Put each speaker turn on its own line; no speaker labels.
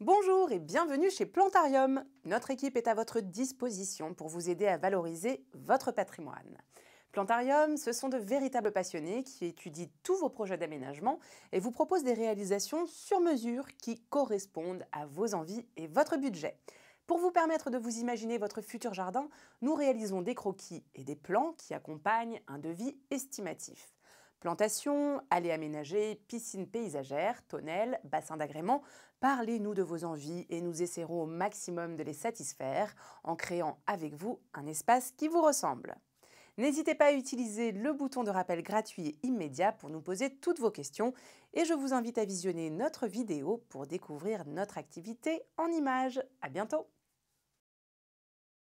Bonjour et bienvenue chez Plantarium. Notre équipe est à votre disposition pour vous aider à valoriser votre patrimoine. Plantarium, ce sont de véritables passionnés qui étudient tous vos projets d'aménagement et vous proposent des réalisations sur mesure qui correspondent à vos envies et votre budget. Pour vous permettre de vous imaginer votre futur jardin, nous réalisons des croquis et des plans qui accompagnent un devis estimatif. Plantations, allées aménagées, piscines paysagères, tonnelles, bassins d'agrément, parlez-nous de vos envies et nous essaierons au maximum de les satisfaire en créant avec vous un espace qui vous ressemble. N'hésitez pas à utiliser le bouton de rappel gratuit et immédiat pour nous poser toutes vos questions et je vous invite à visionner notre vidéo pour découvrir notre activité en images. À bientôt